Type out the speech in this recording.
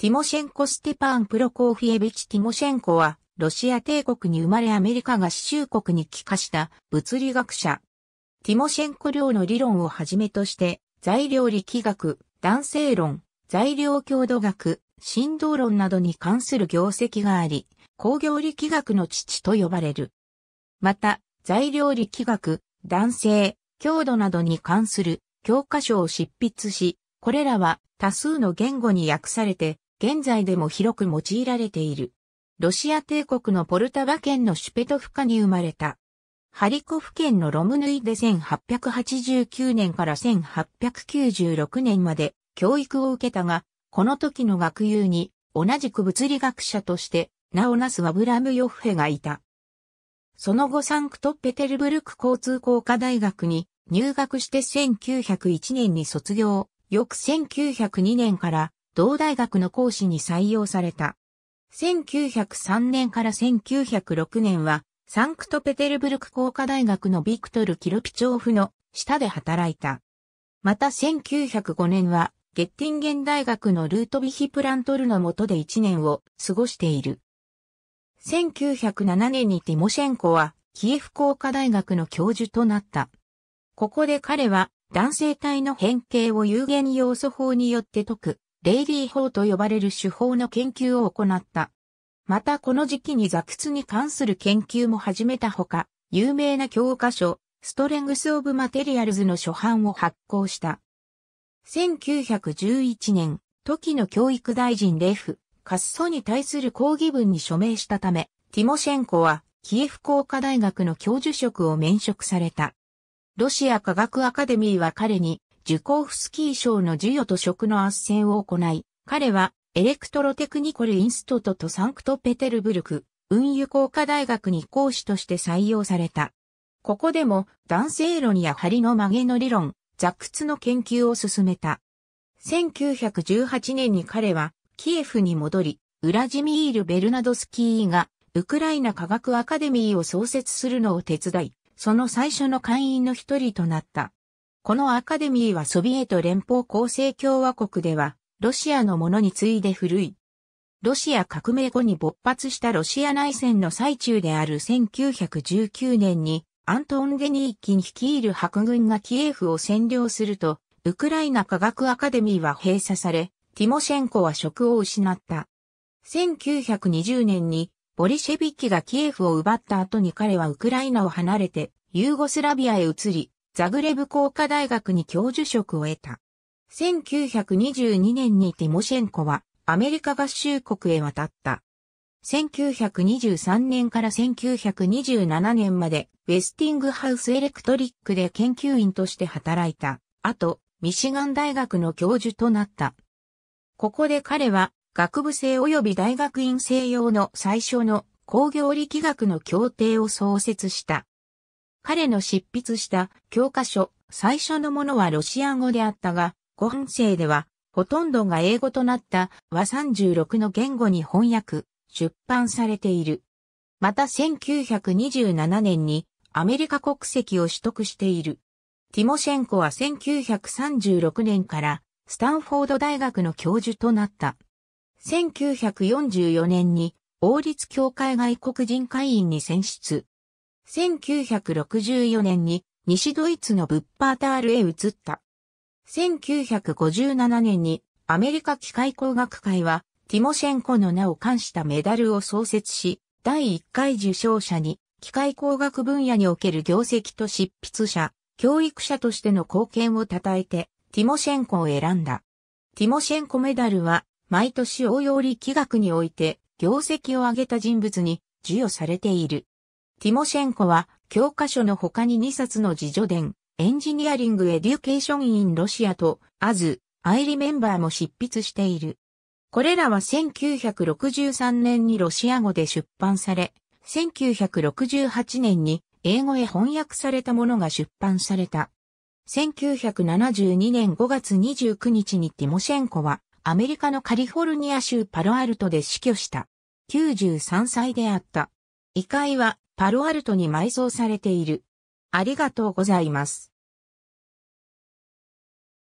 ティモシェンコ・ステパン・プロコーフィエビチ・ティモシェンコは、ロシア帝国に生まれアメリカ合衆国に帰化した物理学者。ティモシェンコ量の理論をはじめとして、材料力学、男性論、材料強度学、振動論などに関する業績があり、工業力学の父と呼ばれる。また、材料力学、男性、強度などに関する教科書を執筆し、これらは多数の言語に訳されて現在でも広く用いられている。ロシア帝国のポルタバ県のシュペトフカに生まれた。ハリコフ県のロムヌイで1889年から1896年まで教育を受けたが、この時の学友に同じく物理学者として名をなすワブラムヨッフェがいた。その後サンクトペテルブルク交通工科大学に入学して1901年に卒業、翌1902年から同大学の講師に採用された。1903年から1906年は、サンクトペテルブルク工科大学のビクトル・キロピチョーフの下で働いた。また1905年は、ゲッティンゲン大学のルートビヒプラントルの下で1年を過ごしている。1907年にティモシェンコは、キエフ工科大学の教授となった。ここで彼は、男性体の変形を有限要素法によって解く、レイリー法と呼ばれる手法の研究を行った。またこの時期に座屈に関する研究も始めたほか、有名な教科書、ストレングス・オブ・マテリアルズの初版を発行した。1911年、時の教育大臣レフ、カッソに対する抗議文に署名したため、ティモシェンコはキエフ工科大学の教授職を免職された。ロシア科学アカデミーは彼にジュコーフスキー賞の授与と職の斡旋を行い、彼はエレクトロテクニコルインストトとサンクトペテルブルク、運輸工科大学に講師として採用された。ここでも男性論や針の曲げの理論、雑屈の研究を進めた。1918年に彼はキエフに戻り、ウラジミール・ベルナドスキーがウクライナ科学アカデミーを創設するのを手伝い、その最初の会員の一人となった。このアカデミーはソビエト連邦構成共和国では、ロシアのものに次いで古い。ロシア革命後に勃発したロシア内戦の最中である1919年に、アントン・ゲニーキン率いる白軍がキエフを占領すると、ウクライナ科学アカデミーは閉鎖され、ティモシェンコは職を失った。1920年に、ボリシェビッキがキエフを奪った後に彼はウクライナを離れて、ユーゴスラビアへ移り、ザグレブ工科大学に教授職を得た。1922年にティモシェンコはアメリカ合衆国へ渡った。1923年から1927年までウェスティングハウスエレクトリックで研究員として働いた。後、ミシガン大学の教授となった。ここで彼は学部生及び大学院生用の最初の工業力学の協定を創設した。彼の執筆した教科書、最初のものはロシア語であったが、ご本生では、ほとんどが英語となった和36の言語に翻訳、出版されている。また1927年にアメリカ国籍を取得している。ティモシェンコは1936年からスタンフォード大学の教授となった。1944年に王立協会外国人会員に選出。1964年に西ドイツのブッパータールへ移った。1957年にアメリカ機械工学会はティモシェンコの名を冠したメダルを創設し、第1回受賞者に機械工学分野における業績と執筆者、教育者としての貢献を称えて、ティモシェンコを選んだ。ティモシェンコメダルは、毎年応用力学において、業績を上げた人物に授与されている。ティモシェンコは、教科書の他に2冊の自助伝、エンジニアリング・エデュケーション・イン・ロシアと、アズ、アイリメンバーも執筆している。これらは1963年にロシア語で出版され、1968年に英語へ翻訳されたものが出版された。1972年5月29日にティモシェンコはアメリカのカリフォルニア州パロアルトで死去した。93歳であった。遺体はパロアルトに埋葬されている。ありがとうございます。